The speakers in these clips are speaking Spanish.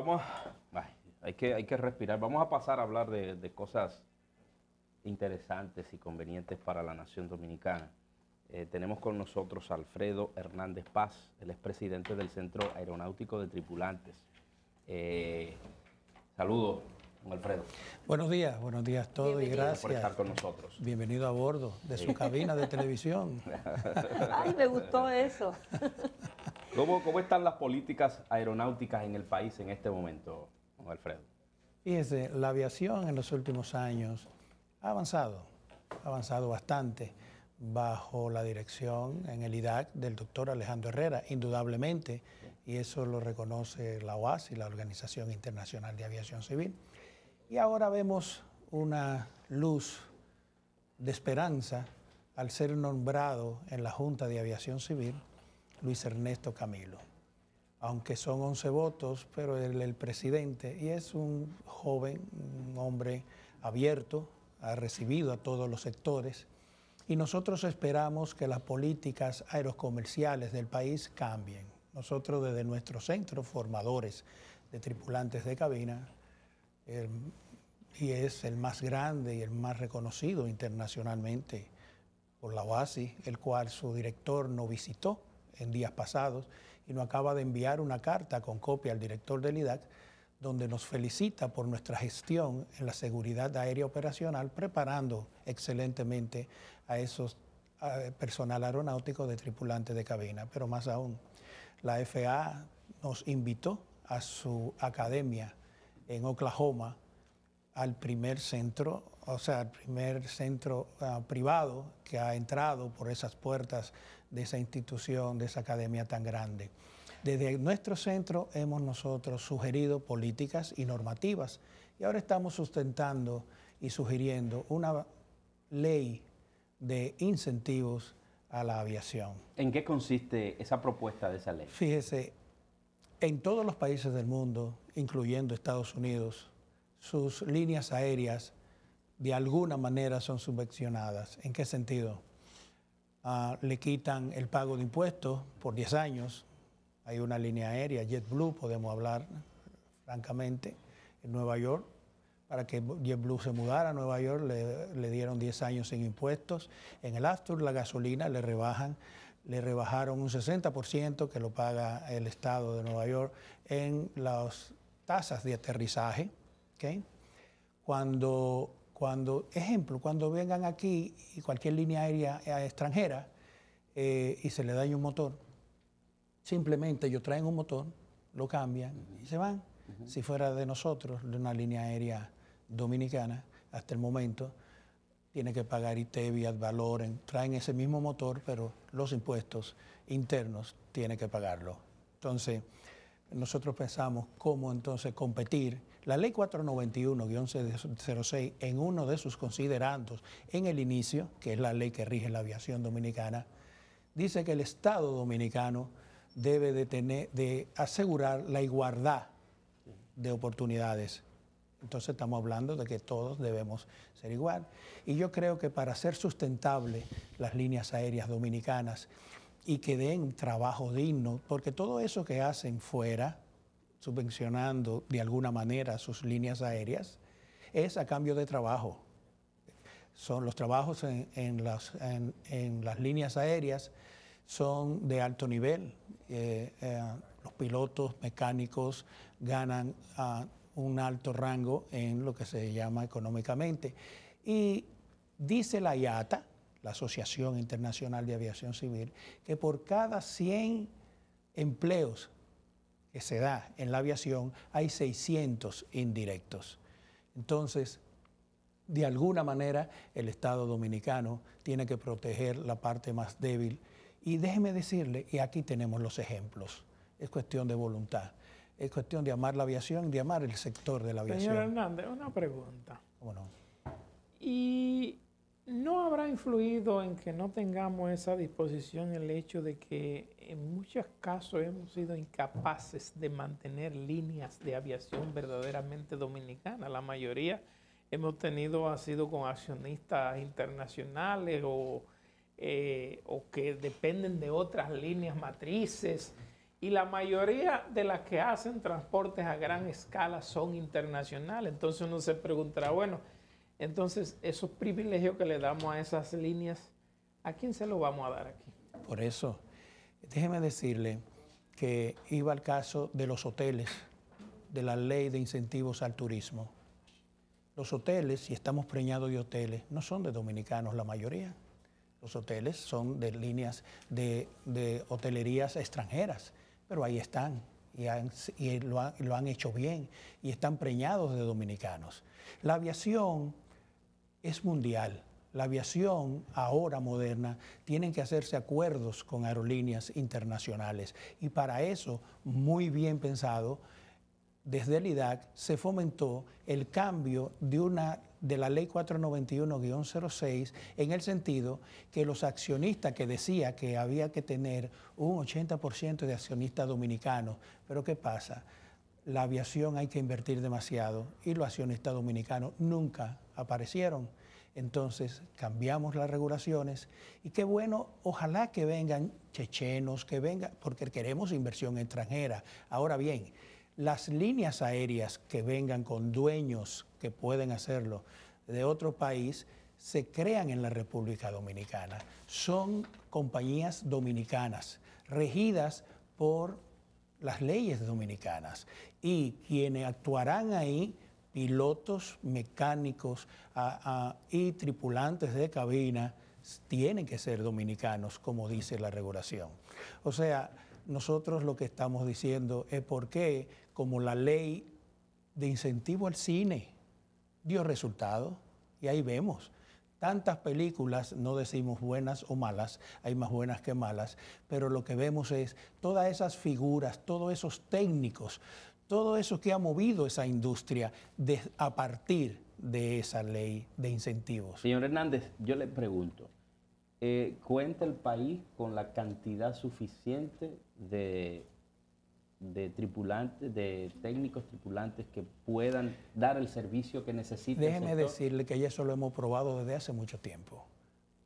vamos hay, que, hay que respirar. Vamos a pasar a hablar de, cosas interesantes y convenientes para la nación dominicana. Eh, tenemos con nosotros Alfredo Hernández Paz, el expresidente del Centro Aeronáutico de Tripulantes. Eh, saludos, Alfredo. Buenos días, buenos días a todos y gracias por estar con nosotros. Bienvenido a bordo de su cabina de televisión. Ay, me gustó eso. ¿Cómo, están las políticas aeronáuticas en el país en este momento, don Alfredo? Fíjese, la aviación en los últimos años ha avanzado, ha avanzado bastante bajo la dirección en el IDAC del doctor Alejandro Herrera, indudablemente, y eso lo reconoce la OAS y la Organización Internacional de Aviación Civil. Y ahora vemos una luz de esperanza al ser nombrado en la Junta de Aviación Civil Luis Ernesto Camilo. Aunque son 11 votos, pero él es el presidente y es un joven, un hombre abierto, ha recibido a todos los sectores y nosotros esperamos que las políticas aerocomerciales del país cambien. Nosotros desde nuestro centro, formadores de tripulantes de cabina, em, y es el más grande y el más reconocido internacionalmente por la OASI, el cual su director no visitó en días pasados y nos acaba de enviar una carta con copia al director del IDAC donde nos felicita por nuestra gestión en la seguridad aérea operacional, preparando excelentemente a esos personal aeronáutico de tripulante de cabina. Pero más aún, la FAA nos invitó a su academia en Oklahoma al primer centro, o sea, al primer centro ah, privado que ha entrado por esas puertas de esa institución, de esa academia tan grande. Desde nuestro centro hemos nosotros sugerido políticas y normativas y ahora estamos sustentando y sugiriendo una ley de incentivos a la aviación. ¿En qué consiste esa propuesta de esa ley? Fíjese, en todos los países del mundo, incluyendo Estados Unidos, sus líneas aéreas de alguna manera son subvencionadas. ¿En qué sentido? Ah, le quitan el pago de impuestos por 10 años. Hay una línea aérea, JetBlue, podemos hablar francamente, en Nueva York. Para que JetBlue se mudara a Nueva York le, dieron 10 años sin impuestos. En el Astur la gasolina le rebajan le rebajaron un 60% que lo paga el Estado de Nueva York en las tasas de aterrizaje. ¿okay? Cuando cuando, ejemplo, cuando vengan aquí y cualquier línea aérea eh, extranjera eh, y se le da un motor, simplemente ellos traen un motor, lo cambian y se van. Si fuera de nosotros, de una línea aérea dominicana, hasta el momento, tiene que pagar ITEVI, Valoren, traen ese mismo motor, pero los impuestos internos tiene que pagarlo. Entonces, nosotros pensamos cómo entonces competir. La ley 491-06 en uno de sus considerandos en el inicio, que es la ley que rige la aviación dominicana, dice que el Estado dominicano debe de, tener, de asegurar la igualdad de oportunidades. Entonces estamos hablando de que todos debemos ser igual. Y yo creo que para ser sustentable las líneas aéreas dominicanas, y que den trabajo digno, porque todo eso que hacen fuera, subvencionando de alguna manera sus líneas aéreas, es a cambio de trabajo. Son los trabajos en, las, en, las, líneas aéreas son de alto nivel. Eh, eh, los pilotos mecánicos ganan un alto rango en lo que se llama económicamente. Y dice la IATA, la Asociación Internacional de Aviación Civil, que por cada 100 empleos que se da en la aviación hay 600 indirectos. Entonces, de alguna manera, el Estado dominicano tiene que proteger la parte más débil. Y déjeme decirle, y aquí tenemos los ejemplos, es cuestión de voluntad, es cuestión de amar la aviación, de amar el sector de la aviación. Señor Hernández, una pregunta. ¿Cómo no? Y influido en que no tengamos esa disposición el hecho de que en muchos casos hemos sido incapaces de mantener líneas de aviación verdaderamente dominicana? La mayoría hemos tenido ha sido con accionistas internacionales o, eh, o que dependen de otras líneas matrices. Y la mayoría de las que hacen transportes a gran escala son internacionales. Entonces uno se preguntará, bueno, entonces, esos privilegios que le damos a esas líneas, ¿a quién se lo vamos a dar aquí? Por eso, déjeme decirle que iba al caso de los hoteles, de la ley de incentivos al turismo. Los hoteles, si estamos preñados de hoteles, no son de dominicanos la mayoría. Los hoteles son de líneas de, hotelerías extranjeras, pero ahí están y, lo, han, lo han hecho bien y están preñados de dominicanos. La aviación es mundial. La aviación ahora moderna tiene que hacerse acuerdos con aerolíneas internacionales y para eso, muy bien pensado, desde el IDAC se fomentó el cambio de, una, de la ley 491-06 en el sentido que los accionistas que decía que había que tener un 80% de accionistas dominicanos, pero ¿qué pasa? la aviación hay que invertir demasiado y los accionistas dominicanos nunca aparecieron. Entonces cambiamos las regulaciones y qué bueno, ojalá que vengan chechenos, que vengan, porque queremos inversión extranjera. Ahora bien, las líneas aéreas que vengan con dueños que pueden hacerlo de otro país se crean en la República Dominicana. Son compañías dominicanas regidas por las leyes dominicanas y quienes actuarán ahí, pilotos, mecánicos y tripulantes de cabina, tienen que ser dominicanos, como dice la regulación. O sea, nosotros lo que estamos diciendo es por qué, como la ley de incentivo al cine dio resultado, y ahí vemos, tantas películas, no decimos buenas o malas, hay más buenas que malas, pero lo que vemos es todas esas figuras, todos esos técnicos, todo eso que ha movido esa industria a partir de esa ley de incentivos. Señor Hernández, yo le pregunto, eh, ¿cuenta el país con la cantidad suficiente de de tripulantes, de técnicos tripulantes que puedan dar el servicio que necesiten. Déjeme decirle que ya eso lo hemos probado desde hace mucho tiempo.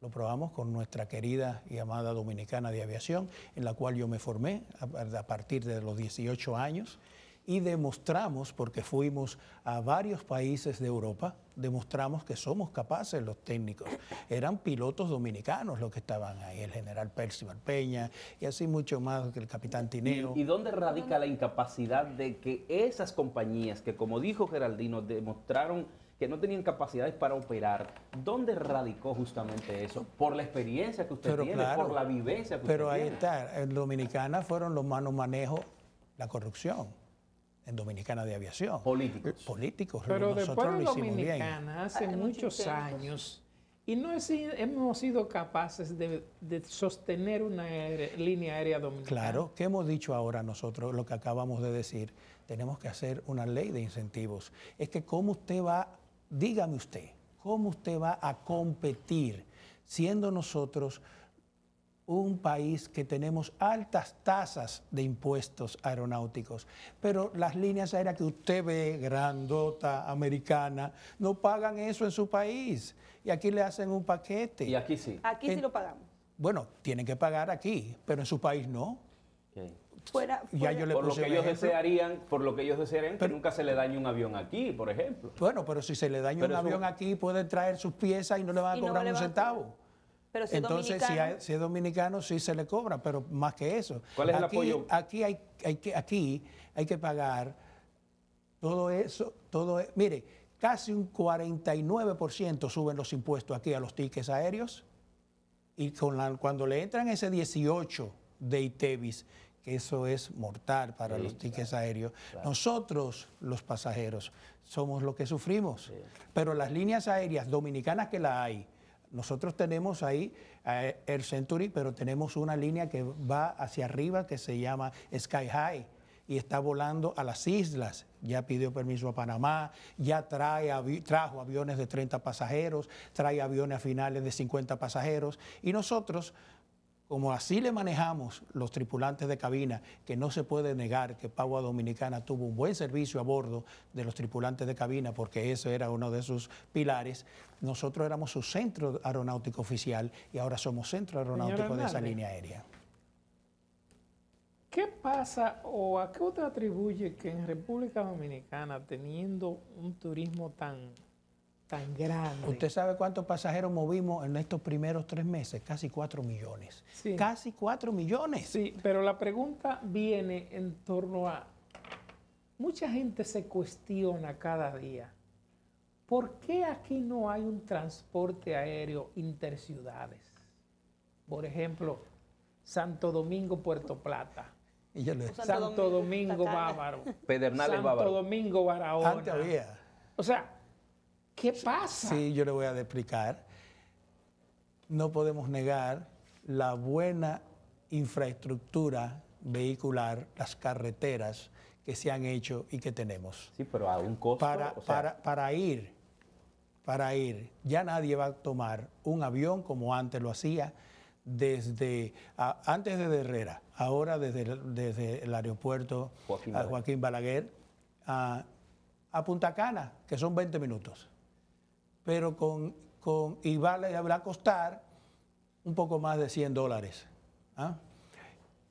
Lo probamos con nuestra querida y amada Dominicana de Aviación, en la cual yo me formé a partir de los 18 años y demostramos, porque fuimos a varios países de Europa, demostramos que somos capaces los técnicos. Eran pilotos dominicanos los que estaban ahí, el general Percival Peña y así mucho más que el capitán Tineo. ¿Y, dónde radica la incapacidad de que esas compañías que, como dijo Geraldino, demostraron que no tenían capacidades para operar, ¿dónde radicó justamente eso? Por la experiencia que usted tiene, por la vivencia que usted tiene. Pero ahí está, en Dominicana fueron los manos manejo la corrupción Dominicana de Aviación. Políticos. políticos. Pero nosotros después de Dominicana, hace muchos, años, y no hemos sido capaces de, sostener una línea aérea dominicana. Claro, ¿qué hemos dicho ahora nosotros? Lo que acabamos de decir, tenemos que hacer una ley de incentivos. Es que cómo usted va, dígame usted, cómo usted va a competir siendo nosotros un país que tenemos altas tasas de impuestos aeronáuticos, pero las líneas aéreas que usted ve, grandota, americana, no pagan eso en su país. Y aquí le hacen un paquete. Y aquí sí. Aquí sí lo pagamos. Bueno, tienen que pagar aquí, pero en su país no. Fuera, Ya yo le por lo que ellos desearían, por lo que ellos desearían, que nunca se le dañe un avión aquí, por ejemplo. Bueno, pero si se le daña un avión aquí, puede traer sus piezas y no le van a cobrar un centavo. Pero si Entonces, Si, es dominicano, sí se le cobra, pero más que eso. ¿Cuál es aquí, el apoyo? Aquí hay, que, aquí hay que pagar todo eso. todo e, Mire, casi un 49% suben los impuestos aquí a los tickets aéreos. Y con la, cuando le entran ese 18 de ITEVIS, que eso es mortal para los tickets aéreos, nosotros los pasajeros somos los que sufrimos. Pero las líneas aéreas dominicanas que la hay, nosotros tenemos ahí el eh, Air Century, pero tenemos una línea que va hacia arriba que se llama Sky High y está volando a las islas. Ya pidió permiso a Panamá, ya trae trajo aviones de 30 pasajeros, trae aviones a finales de 50 pasajeros y nosotros como así le manejamos los tripulantes de cabina, que no se puede negar que Pagua Dominicana tuvo un buen servicio a bordo de los tripulantes de cabina, porque ese era uno de sus pilares, nosotros éramos su centro aeronáutico oficial y ahora somos centro aeronáutico de esa línea aérea. ¿Qué pasa o a qué usted atribuye que en República Dominicana, teniendo un turismo tan tan grande. Usted sabe cuántos pasajeros movimos en estos primeros tres meses, casi cuatro millones. Sí. Casi cuatro millones. Sí, pero la pregunta viene en torno a, mucha gente se cuestiona cada día, ¿por qué aquí no hay un transporte aéreo interciudades? Por ejemplo, Santo Domingo, Puerto Plata. Y Santo, Domingo, Bávaro. Pedernales Santo Santo Domingo, Barahona. Antes O sea, ¿Qué pasa? Sí, yo le voy a explicar. No podemos negar la buena infraestructura vehicular, las carreteras que se han hecho y que tenemos. Sí, pero a un costo. Para, para, ir, para ir, ya nadie va a tomar un avión como antes lo hacía, desde antes de Herrera, ahora desde, desde el aeropuerto Joaquín a, Joaquín Balaguer a, a Punta Cana, que son 20 minutos pero con, con y va a costar un poco más de 100 dólares. ¿ah?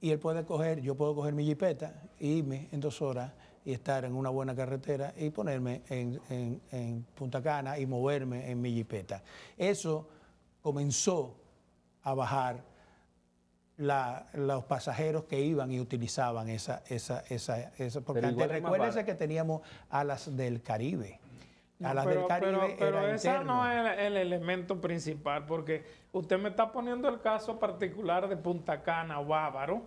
Y él puede coger, yo puedo coger mi jipeta y irme en dos horas y estar en una buena carretera y ponerme en, en, Punta Cana y moverme en mi jipeta. Eso comenzó a bajar los pasajeros que iban y utilizaban esa, esa, esa, esa porque recuérdense que teníamos alas del Caribe a las pero, del Caribe. pero ese no es el elemento principal, porque usted me está poniendo el caso particular de Punta Cana o Bávaro,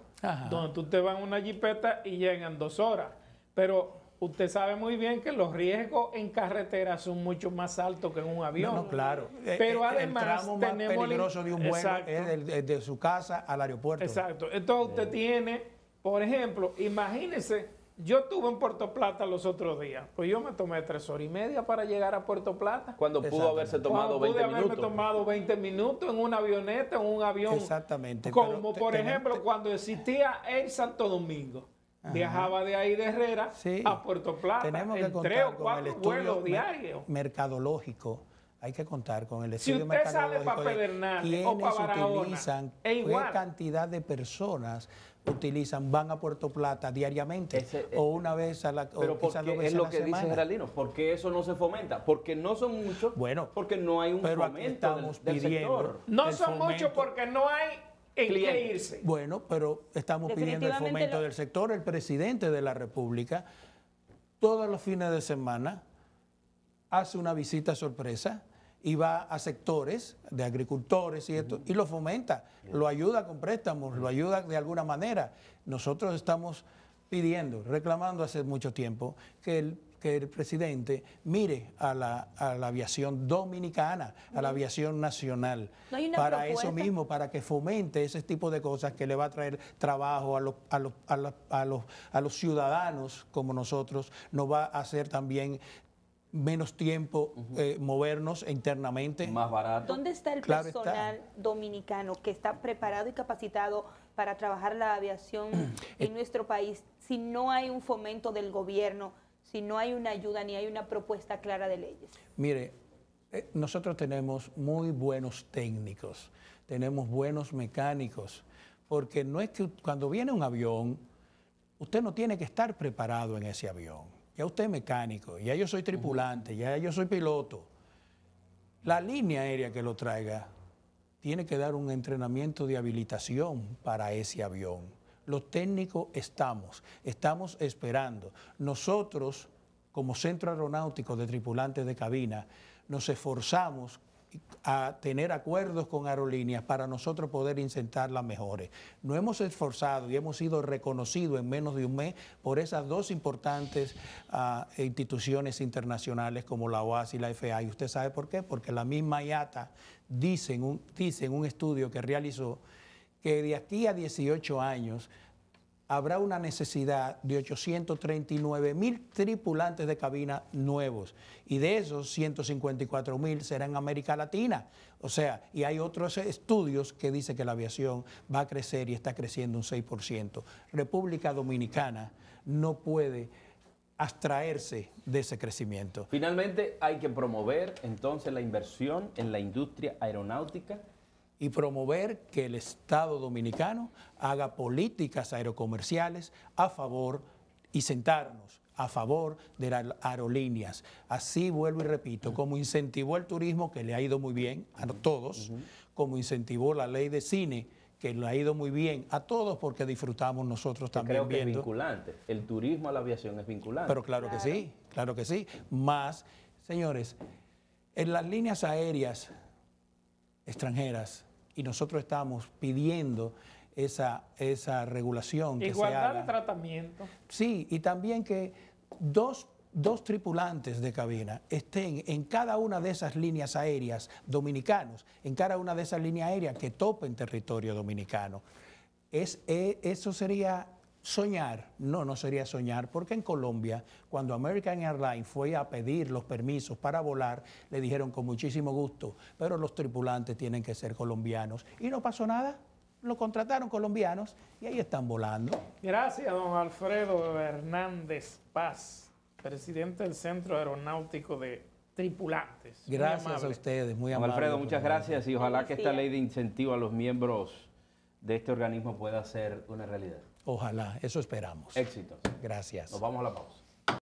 donde tú te vas en una jipeta y llegan dos horas. Pero usted sabe muy bien que los riesgos en carretera son mucho más altos que en un avión. No, claro. Eh, pero eh, además, el tramo más peligroso de un vuelo es eh, de su casa al aeropuerto. Exacto. Entonces, usted tiene, por ejemplo, imagínese yo estuve en Puerto Plata los otros días, pues yo me tomé tres horas y media para llegar a Puerto Plata. Cuando pudo haberse tomado Cuando pude haberme tomado 20 minutos en una avioneta, en un avión. Exactamente. Como por ejemplo cuando existía el Santo Domingo. Viajaba de ahí de Herrera a Puerto Plata. Tenemos que contar con el vuelos diarios. Mercadológico hay que contar con el estudio si usted sale para Pedernal o cantidad de personas utilizan van a Puerto Plata diariamente eh, o una vez a la pero es lo que semana. dice Geraldino, porque eso no se fomenta, porque no son muchos, bueno, porque no hay un pero fomento del, sector. No son muchos porque no hay en qué irse. Bueno, pero estamos pidiendo el fomento del sector, el presidente de la República todos los fines de semana hace una visita sorpresa y va a sectores de agricultores y esto, y lo fomenta, lo ayuda con préstamos, lo ayuda de alguna manera. Nosotros estamos pidiendo, reclamando hace mucho tiempo que el que el presidente mire a la, aviación dominicana, a la aviación nacional, para eso mismo, para que fomente ese tipo de cosas que le va a traer trabajo a a los, a los, a los ciudadanos como nosotros, nos va a hacer también menos tiempo eh, movernos internamente. Más barato. ¿Dónde está el personal dominicano que está preparado y capacitado para trabajar la aviación eh, en nuestro país si no hay un fomento del gobierno, si no hay una ayuda ni hay una propuesta clara de leyes? Mire, eh, nosotros tenemos muy buenos técnicos, tenemos buenos mecánicos, porque no es que cuando viene un avión, usted no tiene que estar preparado en ese avión ya usted es mecánico, ya yo soy tripulante, ya yo soy piloto. La línea aérea que lo traiga tiene que dar un entrenamiento de habilitación para ese avión. Los técnicos estamos, estamos esperando. Nosotros, como centro aeronáutico de tripulantes de cabina, nos esforzamos a tener acuerdos con aerolíneas para nosotros poder incentar las mejores. No hemos esforzado y hemos sido reconocidos en menos de un mes por esas dos importantes ah, instituciones internacionales como la OAS y la FA. ¿Y usted sabe por qué? Porque la misma IATA un, dice en un estudio que realizó que de aquí a 18 años habrá una necesidad de 839 mil tripulantes de cabina nuevos y de esos 154 mil serán en América Latina. O sea, y hay otros estudios que dicen que la aviación va a crecer y está creciendo un 6%. República Dominicana no puede abstraerse de ese crecimiento. Finalmente, hay que promover entonces la inversión en la industria aeronáutica y promover que el Estado dominicano haga políticas aerocomerciales a favor y sentarnos a favor de las aerolíneas. Así vuelvo y repito, como incentivó el turismo, que le ha ido muy bien a todos, como incentivó la ley de cine, que le ha ido muy bien a todos porque disfrutamos nosotros también. creo que es vinculante. El turismo a la aviación es vinculante. Pero claro. que sí, claro que sí. Más, señores, en las líneas aéreas extranjeras, y nosotros estamos pidiendo esa, esa regulación. Igualdad de tratamiento. Sí, y también que dos tripulantes de cabina estén en cada una de esas líneas aéreas dominicanos, en cada una de esas líneas aéreas que topen territorio dominicano. Es, eh, eso sería Soñar, no, no sería soñar, porque en Colombia, cuando American Airlines fue a pedir los permisos para volar, le dijeron con muchísimo gusto, pero los tripulantes tienen que ser colombianos. Y no pasó nada, lo contrataron colombianos y ahí están volando. Gracias, don Alfredo Hernández Paz, presidente del Centro Aeronáutico de Tripulantes. Gracias a ustedes, muy amable. Alfredo, muchas gracias y ojalá que esta ley de incentivo a los miembros de este organismo pueda ser una realidad. Ojalá, eso esperamos. Éxito. Gracias. Nos vamos a la pausa.